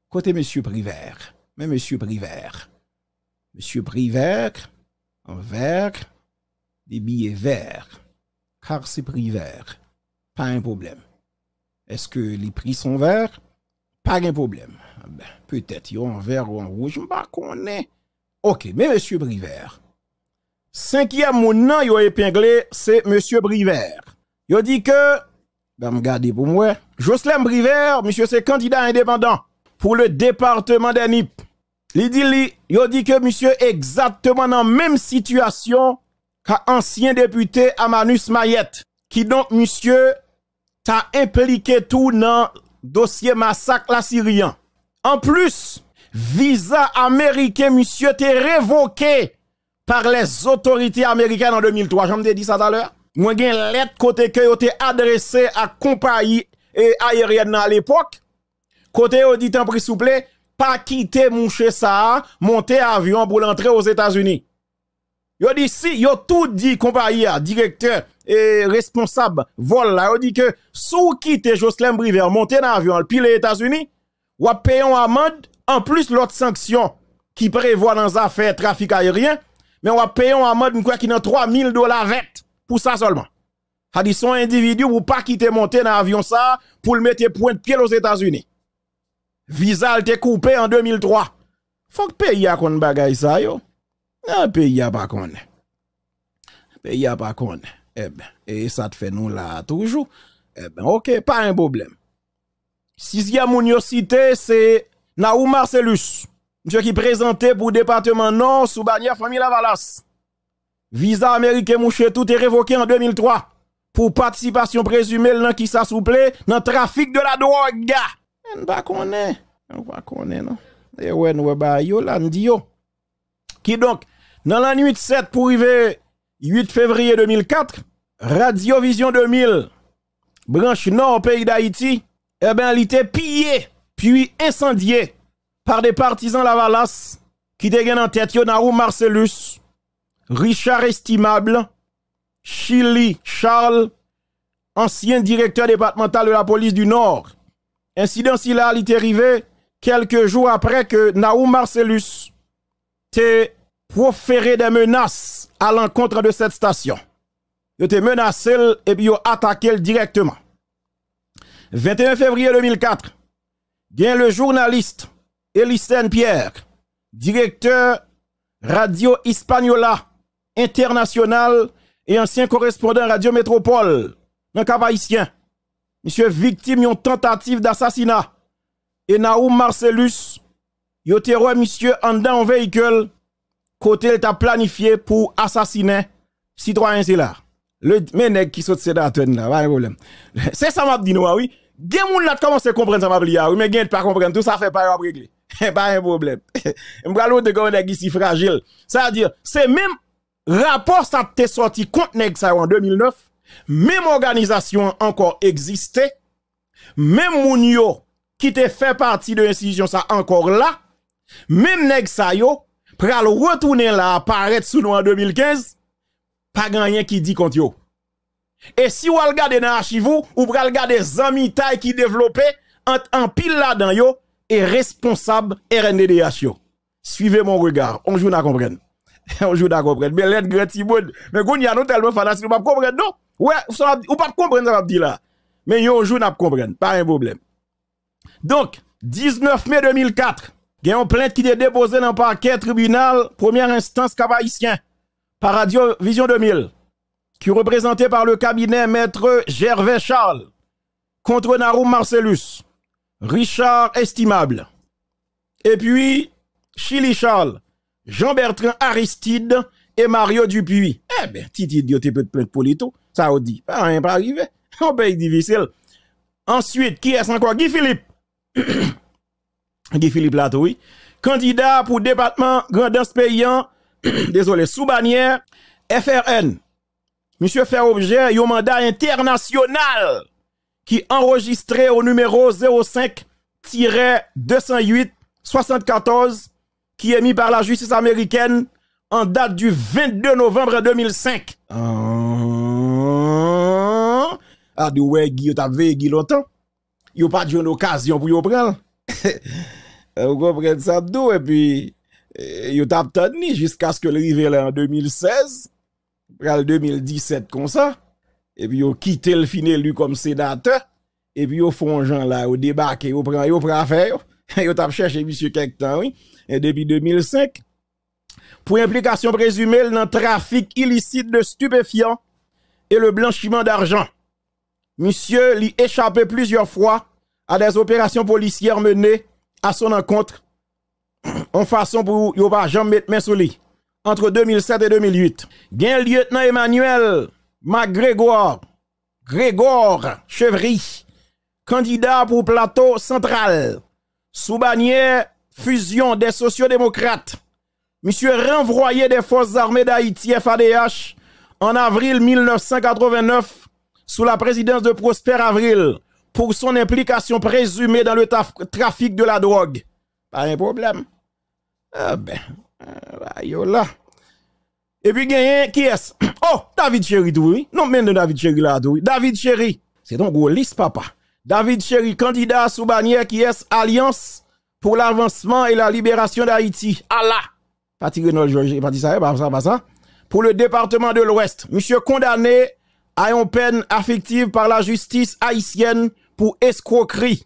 S5: Côté monsieur Privert, mais monsieur Privert. Monsieur Privert, en vert, des billets verts. Car c'est Privert. Pas un problème. Est-ce que les prix sont verts? Pas un problème. Ah ben, peut-être ont en vert ou en rouge, Je pas qu'on est. Ok, mais monsieur Privert. Cinquième mon nom, a épinglé, c'est monsieur Privert. Il dit que ben, regardez pour moi. Jocelyn Briver, monsieur, c'est candidat indépendant pour le département des NIP. Il dit, dit que monsieur exactement dans la même situation qu'ancien député Amanus Mayette, qui donc, monsieur, t'a impliqué tout dans dossier massacre la Syrien. En plus, visa américain, monsieur, t'est révoqué par les autorités américaines en 2003. J'en ai dit ça tout à l'heure moi gen lettre kote que yo te à à compagnie aérienne à l'époque. l'époque, Kote yo dit souple, pas quitter mon mouche ça, monte avion pour l'entrée aux états unis Yo dit si, yo tout dit compagnie, directeur et responsable responsable vol là yo dit que sou quitter Jocelyn Briver, monter dans avion, puis les états unis payer payon mode, en plus l'autre sanction qui prévoit dans prévoit trafic aérien, mais on va payer payon amende quoi qui nan 3000 dollars pour ça seulement. cest à son individu pour pas quitter monter dans l'avion ça pour le mettre point de pied aux États-Unis. Visa été coupé en 2003. Faut que pays a kon bagay ça yo. Un pays a pas kon. Pays a pas kon. Eh ben, et ça te fait nous là toujours. Eh ben, OK, pas un problème. Sixième université, c'est Naou Marcellus, qui présentait pour département non sous bannière famille Lavalas. Visa américain mouché tout est révoqué en 2003 pour participation présumée dans qui s'assouplait dans le trafic de la drogue. On pas On pas non. Eh ouais eh ben, Qui donc dans la nuit 7 pour arriver 8 février 2004, Radio Vision 2000 branche nord pays d'Haïti, eh ben il était pillé puis incendié par des partisans Lavalas qui dégainent en tête yo Marcellus Richard Estimable, Chili Charles, ancien directeur départemental de la police du Nord. Incident s'il a arrivé quelques jours après que Naou Marcellus t'ait proféré des menaces à l'encontre de cette station. Il t'a menacé et puis il attaqué directement. 21 février 2004, le journaliste Elisten Pierre, directeur Radio Hispaniola international et ancien correspondant Radio Métropole, un cap Monsieur victime d'une tentative d'assassinat. Et Naoum Marcellus, yote monsieur en véhicule, côté il t'a planifié pour assassiner citoyen c'est là. Le menne qui saute sédateur là, pas de problème. C'est ça m'a dit ah oui. Gen moun là commence à comprendre ça m'a dit ah oui, mais gen pas comprendre tout ça fait pas régler. pas un problème. M'bralo de qui ici fragile. Ça veut dire c'est même rapport ça t'est sorti contre nèg en 2009, même organisation encore existait, même moun qui t'est fait partie de l'institution ça encore là, même nèg ça yo pral retourner là apparaître sous nous en 2015, pas rien qui dit contre yo. Et si vous regardez dans l'archive, ou pral regarder zami taille qui développait un pile là-dedans yo et responsable RNDDH yo. Suivez mon regard, on joue à comprendre. on joue d'accord, Mais l'aide grand Mais quand y a nous tellement fanatique, on pas comprendre, non? Ouais, ou pas comprendre, ça va dire là. Mais yon jour, n'a pas comprendre. Pas un problème. Donc, 19 mai 2004, il y a une plainte qui est déposée dans le parquet tribunal, première instance cabaïtien, par Radio Vision 2000, qui est représenté par le cabinet maître Gervais Charles, contre Narou Marcellus, Richard Estimable, et puis Chili Charles, Jean-Bertrand Aristide et Mario Dupuis. Eh ben, Titi Dio te peut plaindre Polito, ça on dit. Pas rien pas arrivé. On pays difficile. Ensuite, qui est ce encore Guy Philippe Guy Philippe Lato, Candidat pour département grandance payant, désolé, sous bannière FRN. Monsieur fait objet un mandat international qui enregistré au numéro 05 208 74 qui est mis par la justice américaine en date du 22 novembre 2005. Ah, ah de ouais, Guy, t'as veillé longtemps. a pas de une occasion pour y prendre. Vous comprenez ça, d'où, et puis, Il eh, t'a tenu jusqu'à ce que le rivière en 2016, en 2017 comme ça, et puis yo quitté le final lui comme sédateur. et puis fait font gens là, yo débarqué, yo prend, pris prend affaire, cherché monsieur oui, et depuis 2005, pour implication présumée dans le trafic illicite de stupéfiants et le blanchiment d'argent. Monsieur lui échappé plusieurs fois à des opérations policières menées à son encontre en façon pour yo jamais mettre main sur entre 2007 et 2008. Bien lieutenant Emmanuel MacGregor, Grégor Chevry, candidat pour plateau central sous bannière fusion des sociodémocrates, monsieur renvoyé des forces armées d'Haïti FADH en avril 1989 sous la présidence de Prosper Avril pour son implication présumée dans le trafic de la drogue. Pas un problème. Ah ben, ah, yola. Et puis, gagné, qui est-ce? Oh, David Chéri, oui. Non, de David Chéri là, oui. David Chéri, c'est donc gros papa. David Chéri, candidat sous bannière qui est Alliance pour l'avancement et la libération d'Haïti. Allah. Parti Georges, ça, pas ça, pas ça. Pour le département de l'Ouest, monsieur condamné à une peine affective par la justice haïtienne pour escroquerie.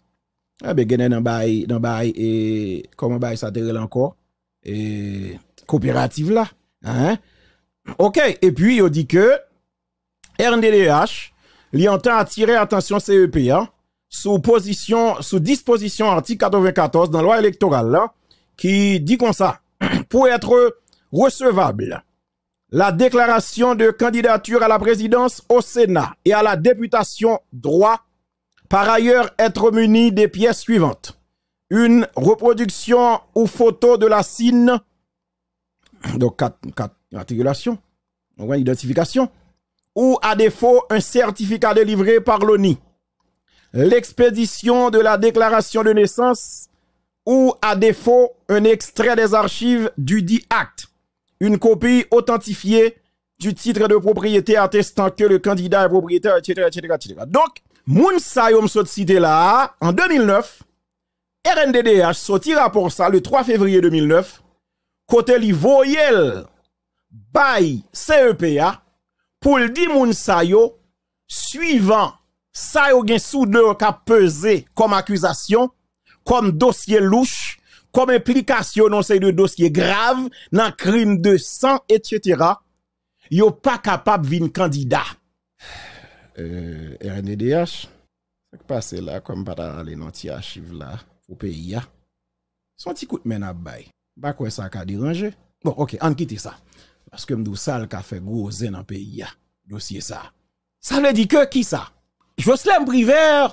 S5: il ah, ben a dans bail dans bail et comment bail ça encore et coopérative là, hein? OK, et puis il dit que RNDDH, il entend attirer attention CEP hein? sous position, sous disposition article 94 dans la loi électorale qui dit comme ça, pour être recevable, la déclaration de candidature à la présidence au Sénat et à la députation droit, par ailleurs être munie des pièces suivantes. Une reproduction ou photo de la signe, donc quatre, articulations, donc identification, ou à défaut un certificat délivré par l'ONI l'expédition de la déclaration de naissance ou à défaut un extrait des archives du dit acte, une copie authentifiée du titre de propriété attestant que le candidat est propriétaire, etc. etc., Donc, Moun Sayom cité là, en 2009, RNDDH sorti pour ça le 3 février 2009, côté li voyel by CEPA pour le dit Moun suivant ça a gen soude qui a pesé comme accusation, comme dossier louche, comme implication dans ce dossier grave, graves, dans crime de sang, etc. Yo pas capable de venir candidat. Euh, RNDH, e c'est passe là, comme pas aller dans les archives là, au pays. Son petit coup de main à bail. Bah quoi ça a dérangé? Bon, ok, on quitte ça. Parce que m'dou sal ka fait gros dans le pays. Dossier ça. Ça veut dire que qui ça? Jocelyn Briver,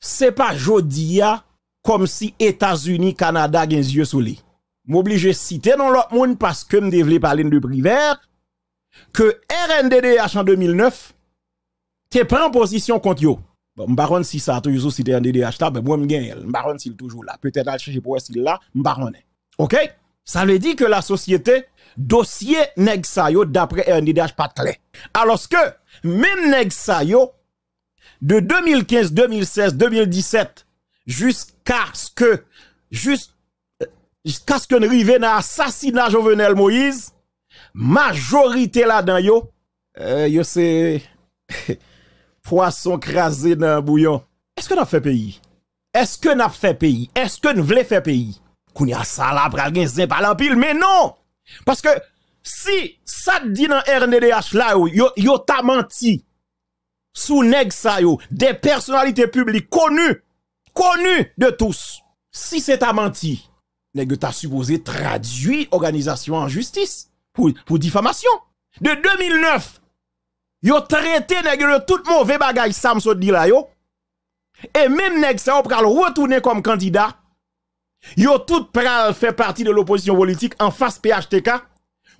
S5: c'est pas Jodia comme si États-Unis, Canada gen yeux sur lui. M'oblige citer dans l'autre monde parce que me voulais parler de Briver que RNDDH en 2009 te prend position contre yo. Bon, m'baron si ça toujours si RNDDH là, ben moi m'gagne, m'baron s'il toujours là, peut-être à changer pour est-il là, m'baron. OK? Ça veut dire que la société dossier Negsayo d'après RNDDH pas clair. Alors que même Negsayo de 2015, 2016, 2017 jusqu'à ce que jusqu'à ce que rive dans Jovenel Moïse, majorité là-dedans yo, euh, yo c'est poisson crasé dans le bouillon. Est-ce que n'a fait pays Est-ce que n'a fait pays Est-ce que nous voulons faire pays Qu'on y a ça là mais non Parce que si ça dit dans RNDH là, yo, yo t'a menti, sous neg des personnalités publiques connues, connues de tous. Si c'est à mentir neg t'a supposé traduit organisation en justice pour, diffamation. De 2009, yo traité tout le tout mauvais bagay Samson dilayo yo. Et même neg ça pral retourner comme candidat. Yo tout pral fait partie de l'opposition politique en face PHTK.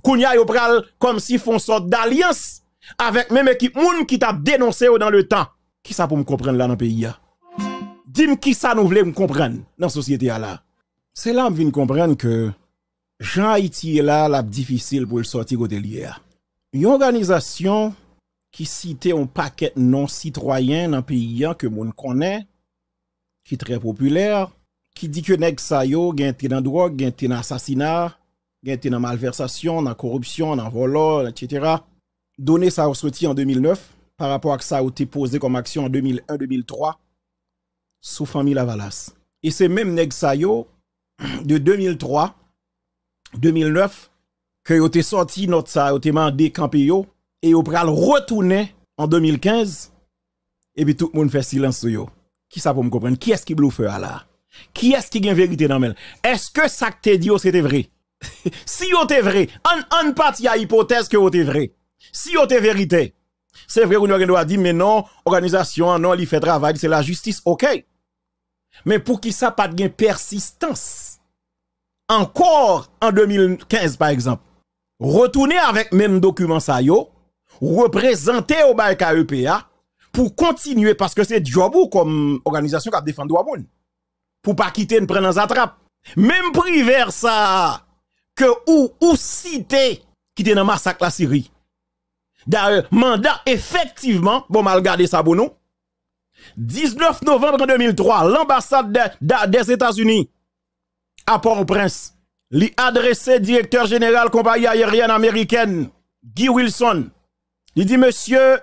S5: Kounia yo pral comme si font sorte d'alliance avec même équipe moun qui t'a dénoncé dans le temps. Qui ça pour me comprendre là dans le pays Dis-moi qui ça nous voulait me comprendre dans la société C'est là que je viens comprendre que Jean Haïti est là, la difficile pour le sortir de l'IA. Une organisation qui cite un paquet non citoyen dans le pays que moun connaît, qui est très populaire, qui dit que nèg sa yo gen dans drogue, gen dans assassinat, gen dans malversation, dans corruption, dans vol, etc donné ça au sorti en 2009 par rapport à ça a été posé comme action en 2001-2003 sous famille Lavalas. Et c'est même nèg de 2003 2009 que a été sorti notre ça a été mandé Et et yo pral retourner en 2015 et puis tout le monde fait silence sur yo. Qui ça pour me comprendre Qui est-ce qui bluffe là Qui est-ce qui gagne vérité dans elle Est-ce que ça que t'es dit oh, c'était vrai Si yo t'es vrai, en en partie à hypothèse que yo t'es vrai. Si vous avez vérité, c'est vrai qu'on doit dire, mais non, organisation, non, il fait travail, c'est la justice, ok. Mais pour qui ça pas de persistance? Encore en 2015, par exemple. Retourner avec même document ça représenter au bail KEPA pour continuer parce que c'est job comme organisation qui défendu défendu monde, Pour pas quitter une prendre attrape. trappe. Même privé ça que ou ou cité qui était dans massacre la Syrie D'ailleurs, mandat effectivement, bon, mal garder ça pour nous. 19 novembre 2003, l'ambassade des États-Unis à Port-au-Prince lui adressait directeur général compagnie aérienne américaine, Guy Wilson. Il dit, monsieur,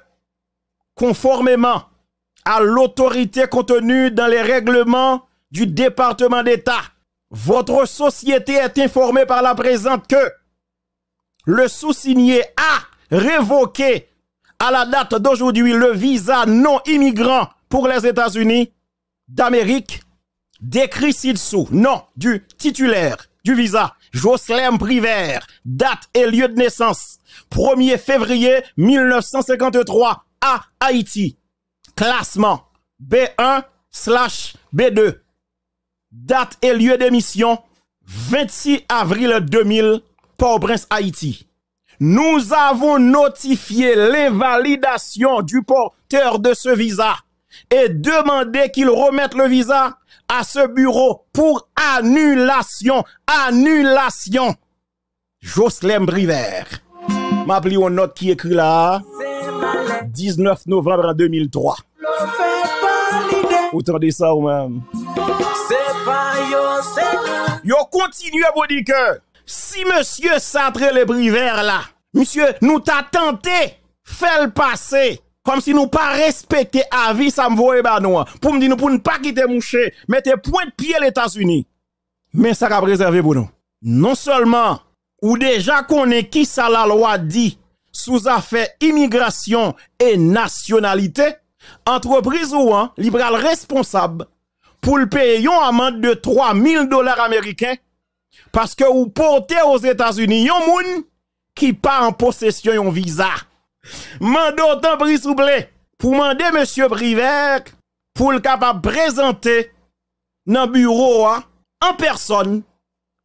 S5: conformément à l'autorité contenue dans les règlements du département d'État, votre société est informée par la présente que le sous-signé A révoquer à la date d'aujourd'hui le visa non immigrant pour les États-Unis d'Amérique décrit ci-dessous. Nom du titulaire du visa, Jocelyn Privert, date et lieu de naissance, 1er février 1953 à Haïti. Classement B1 B2. Date et lieu d'émission 26 avril 2000, Port-au-Prince, Haïti nous avons notifié l'invalidation du porteur de ce visa et demandé qu'il remette le visa à ce bureau pour annulation, annulation. Jocelyn Briver. M'appelez une note qui écrit là, 19 novembre 2003. Autant de ça ou même. Yo continue à vous dire que si monsieur Sartre le vert là, monsieur, nous t'a tenté, fait le passer. Comme si nous pas respecté avis, ça me voyait bah, nous. Hein. Pour me dire nous pour ne pas quitter moucher, mettez point de pied les États-Unis. Mais ça va préserver pour nous. Non seulement, ou déjà qu'on est qui ça la loi dit, sous affaire immigration et nationalité, entreprise ou un hein, libéral responsable pour le payer un amende de 3000 dollars américains parce que vous portez aux États-Unis un moun qui pas en possession un visa. Mande autant prix pour demander monsieur Privert pour le capable présenter dans bureau hein, en personne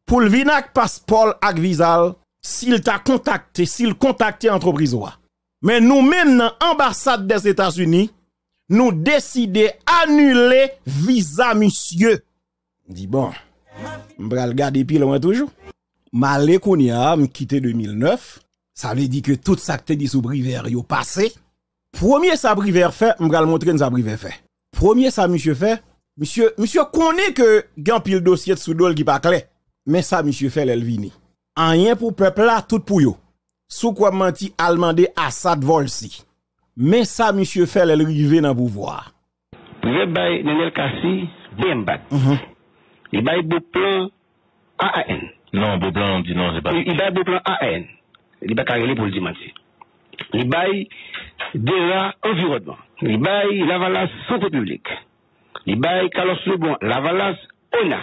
S5: pour le vinac passeport ak visal s'il t'a contacté, s'il contacté entreprise Mais nous même dans ambassade des États-Unis, nous décidons annuler visa monsieur. Dit bon. M'bral garder pile loin toujours. Malé Kounia, quitté 2009. Ça veut dire que tout ça que t'es dit sous Briver, yo passé. Premier sa Briver fait, le montrer nous ça Briver fait. Premier ça monsieur fait, monsieur, monsieur connaît que gagne pile dossier de soudol qui pas clair. Mais ça monsieur fait En Rien pour peuple là, tout pour yo. Sous quoi menti Allemandé Assad Volsi. Mais ça monsieur fait l'elrivé dans pouvoir.
S4: Prébaye Nenel Kassi, bien il baille beau plan AAN. Non, beau plan, on dit non, c'est pas. Il baille beau plan AAN. Il baille carré pour le dimanche. Il baille déjà environnement. Il la Lavalas santé publique. Il baille Carlos Lebon, Lavalas ONA.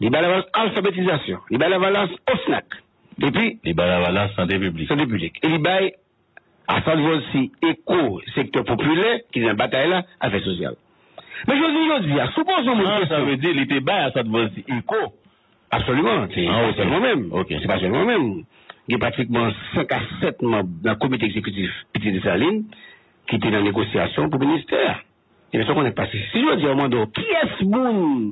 S4: Il la Lavalas alphabétisation. Il la au OSNAC. Et puis. Il la Lavalas santé publique. Santé publique. Et il a à Salvo aussi éco secteur populaire qui est un bataille là avec social. Mè jousi jousi ya, soupon sou moun si... An, sa mwen di li te bay asad vansi, il ko? Absolument, si. An, ou se moun mèm? Ok, se moun mèm. Ge pratikman 5 a 7 mòb nan komite exekutif piti de Saline ki te nan negosyasyon pou minister. E mè sou konen pasi. Si jousi ya, moun do, ki es moun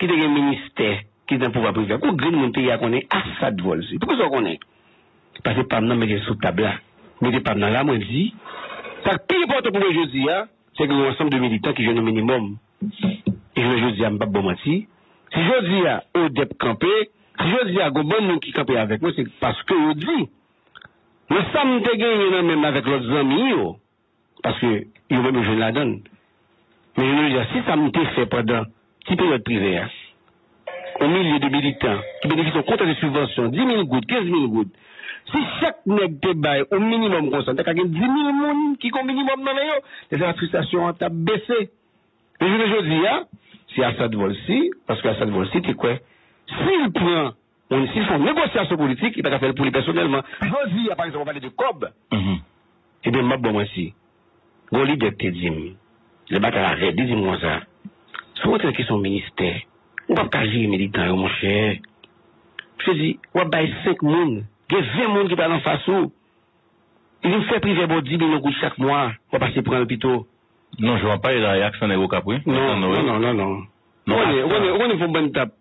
S4: ki te gen minister ki ten pouva privya? Kou gri moun te ya konen asad vansi? Pou sou konen? Se pasi paman nan mè gen sou tabla. Mè gen paman nan la mwen di. Sak, pi nipon te pouve jousi ya... c'est que l'ensemble de militants qui jouent au minimum. Et je dis à Mbab Bomati, si je dis à Odep Campé, si je dis à Gobon nous qui campé avec moi, c'est parce que je dis. Le samedi gagné même avec l'autre ami, parce que veulent même je la donne. Mais je veux dire, si ça me fait pendant petite période privée, hein? au milieu de militants qui bénéficient de contrats de subvention, 10 000 gouttes, 15 000 gouttes, Si chak ne mhm. eh te baye ou minimum konsente, kak en di minimum ki kon minimum nanay yo, te zan tristasyon an ta bese. Le ju de jodi ya, si asad volsi, paske asad volsi te kwe, si l pouan, si foun negosyasyon politik, e pa ka fèl pou li personelman, jodi ya parizan wap pale de kob, e ben mab bon wansi, goli de te dim, le bat alare, di dim waza, sou wote lè ki son minister, wap kaje yi meditay ou monsher, pou se di, wap baye sek moun, Ge zè moun ki pa nan fasyou. Li mse pri zè bodi, bi nan gout chak mwa, wap asye pou an opito. Non, jwa pa yon a aksyon e go e kap, non, oui? Non, non, non, non.
S1: Wane
S4: foun bwenn tap,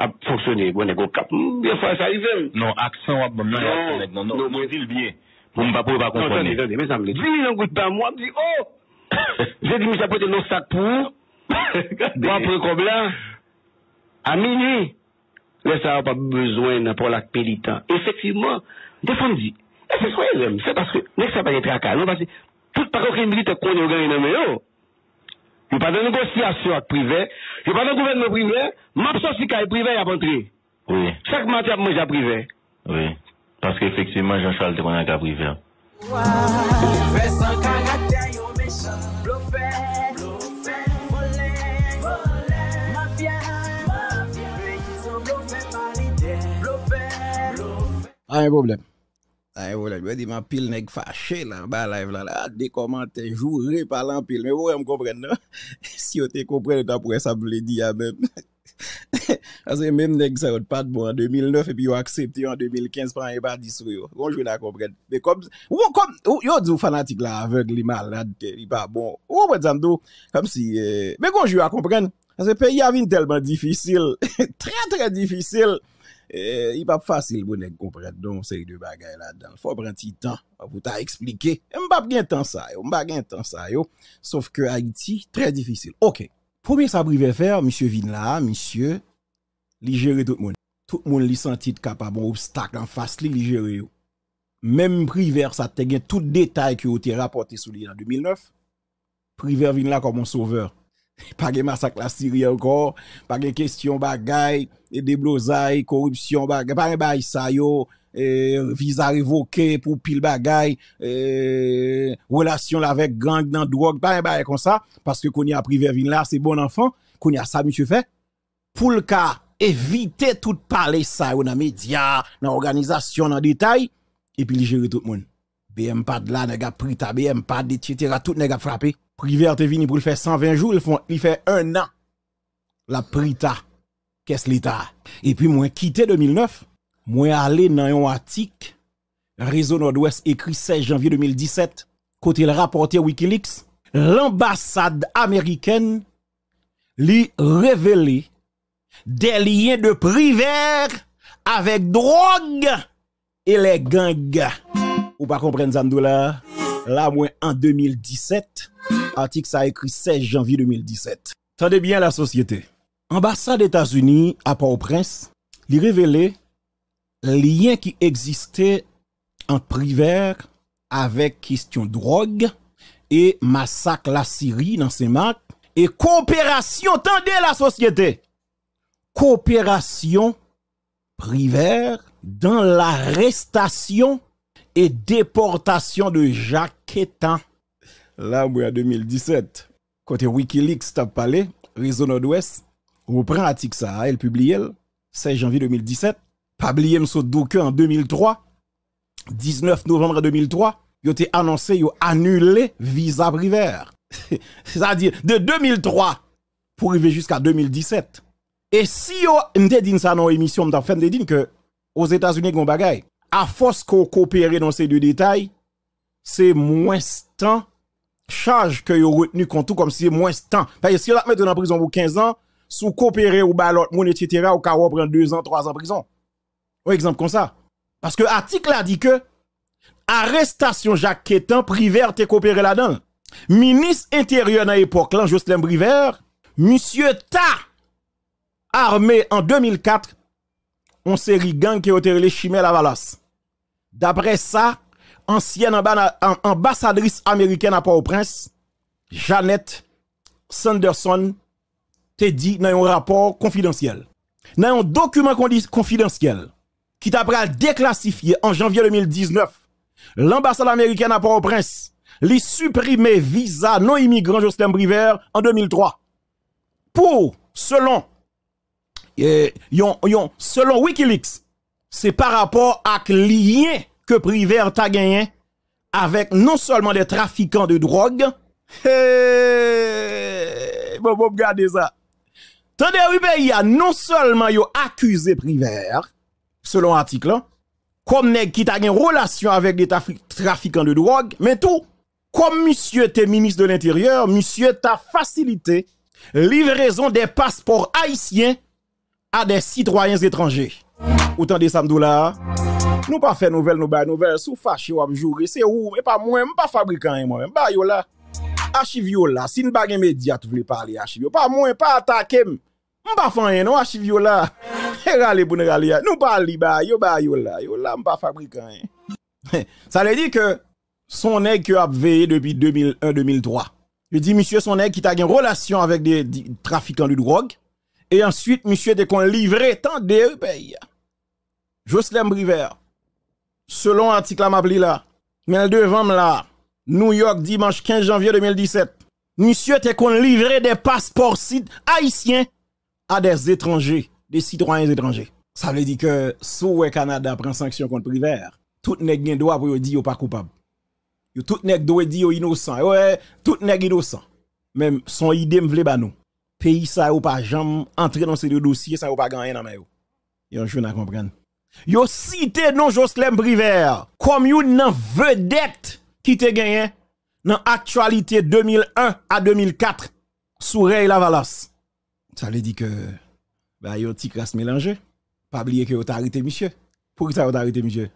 S4: a fonksyon e, wane go kap. Non, aksyon wap mwen a aksyon et. Non, non, non mwen zil biye. Mwen pa pou wap akonpone. Non, jwa pa yon oh! e a a aksyon e go kap, oui? Lè sa ap ap bezwen nan pou lak pelitan. Efektivman, defondi. Lè e se soye zem. Se paske, nèk se pa lè traka. Non paske, tout pa kouke mbili te koune ou gany nan mè yo. Yon pa dene gosye asyo ak privè. Yon pa dene gouverne privè. Mab son si ka e privè yap antre. Oui. Chak matè ap mwen jap privè. Oui. Paske efektivman, jansal te konen ak ap privè.
S5: un problème. Ah, et voilà, je me dis, ma pile n'est pas fâché, là, en bas, live, là, là, des commentaires, jouer par l'empile. Mais vous, me comprenez, non? si vous comprenez, d'après, ça vous le dit, même. Parce que même n'est que ça, pas de bon en 2009, et puis vous acceptez en 2015, pas un pas dit, sur vous. Bon, je vous la comprenez. Mais comme, vous, comme, vous, vous, fanatique, là, aveugle, les malades, il pas bon. Vous, vous, vous, comme si, euh, mais bon, je vous la comprenez. Parce que le pays a vu tellement difficile, très, très difficile. E, eh, i bap fasil bonen kompren don se yi de bagay la dan. Fò prenti tan, pa pou ta eksplike. Mbap gen tan sayo, mbap gen tan sayo. Sof ke Haiti, tre difisil. Ok, pou mi sa privè fèr, misye vin la, misye, li jere tout moun. Tout moun li sentit kapabon obstak dan fass li li jere yo. Mem privèr sa te gen tout detay ki yo te rapote sou li nan 2009. Privèr vin la komon sovèr. Pagè masak la siri an kor, pagè kestyon bagay... des blousailles, corruption, bagaille, bah, ça, yo, euh, visa révoqué pour pile bagaille, euh, relation avec gang dans drogue, bah, comme ça, parce que qu'on y a privé vin là, c'est bon enfant, qu'on y a ça, monsieur fait. Pour le cas, éviter tout parler ça, dans les médias, dans l'organisation, dans les détails, et puis, gérer tout le monde. BM pas de là, n'a pris ta BM pas de, etc., tout n'a frappé. Privé, t'es venu pour le faire 120 jours, il fait un an. La prita. Qu'est-ce que l'État. Et puis, moi, quitté 2009, moi, allé dans un article, Réseau Nord-Ouest, écrit 16 janvier 2017, côté le rapporté Wikileaks, l'ambassade américaine lui révélait des liens de privé avec drogue et les gangs. Ou pas comprendre ça, là? Là, moi, en 2017, article ça écrit 16 janvier 2017. Tendez bien la société ambassade États-Unis à Port-au-Prince, il révélait lien qui existait en privé avec question drogue et massacre la Syrie dans ses marques et coopération tendez la société coopération privée dans l'arrestation et déportation de Jacques Etan. Là, en 2017, côté Wikileaks, t'a parlé, réseau Nord-Ouest, reprend pratique ça, elle publie elle, 16 janvier 2017, pas oublier M. en 2003, 19 novembre 2003, il a annoncé a annulé visa privé. C'est-à-dire de 2003 pour arriver jusqu'à 2017. Et si on dit ça dans l'émission, on fait dit que aux États-Unis, on bagaille. À force qu'on coopère dans ces deux détails, c'est moins temps charge que vous retenu contre tout comme si c'est moins temps. Parce que si on la met dans la prison pour 15 ans, sous coopérer ou balot moun, etc., ou ka prend 2 ans, 3 ans prison. Un exemple comme ça. Parce que l'article a dit que arrestation Jacques Quétan, Priver te coopérer là-dedans. Ministre intérieur dans l'époque, là, Jocelyn Priver, monsieur Ta, armé en 2004, on série gang qui a les chimères la valasse. D'après ça, ancienne ambassadrice américaine à Port-au-Prince, Jeannette Sanderson dit dans un rapport confidentiel, dans un document confidentiel qui t'a déclassifier en janvier 2019, l'ambassade américaine à Port-au-Prince lui supprimé visa non immigrant Justin Briver en 2003 pour selon et, eh, selon Wikileaks, c'est par rapport à lien que Priver t'a gagné avec non seulement des trafiquants de drogue, bon, bon, regardez ça. Tande y a non seulement yo accusé privés, selon l'article, là comme nèg qui t'a une relation avec des trafiquants de drogue mais tout comme monsieur t'es ministre de l'intérieur monsieur t'a facilité livraison des passeports haïtiens à des citoyens étrangers autant de samedi là nous pas faire nouvelle nous ba nouvelle sous fâché ou jouer c'est où mais pas moi pas fabricant hein, moi même ba yo là archive yo là si ne pas média tu voulais parler archive pas moi pas attaquer Mpa fanyen nou achiv yo la. E rale pou Nou pa li ba, yo ba yo la. Yo la son nèg qui a veillé depuis 2001-2003. Je dis, monsieur, son nèg qui a une relation avec des, trafiquants de drogue. Et ensuite, monsieur, était' qu'on livrait tant de pays. Jocelyn River selon article Mabli là, mais devant là, New York, dimanche 15 janvier 2017. Monsieur, t'es qu'on livrait des passeports haïtiens à des étrangers, des citoyens étrangers. Ça veut dire que si le Canada prend sanction contre privé, tout nèg gen droit pour dire pas coupable. Tout tout nèg doit dire innocent. Ouais, tout nèg innocent. Même son idée me veut ba nous. Pays ça ou pas jamais entrer dans ces dossiers, ça ou pas gagner dans mayo. Vous je à comprendre. Yo cité non Jocelyn Privé, comme une vedette qui te gagne. dans l'actualité 2001 à 2004 sous Ray Lavalas. Ça veut dire que, bah, un petit crasse mélanger Pas oublier que yon arrêté, monsieur. Pourquoi yon arrêté, monsieur?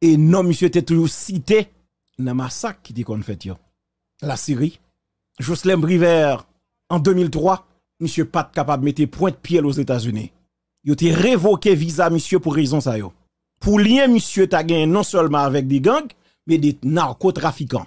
S5: Et non, monsieur, t'es toujours cité dans le massacre qui dit qu'on fait, La Syrie. Jocelyn Briver, en 2003, monsieur pas capable de mettre point de pied aux États-Unis. Il été révoqué visa monsieur pour raison ça yo. Pour lier, monsieur t'as gagné non seulement avec des gangs mais des narcotrafiquants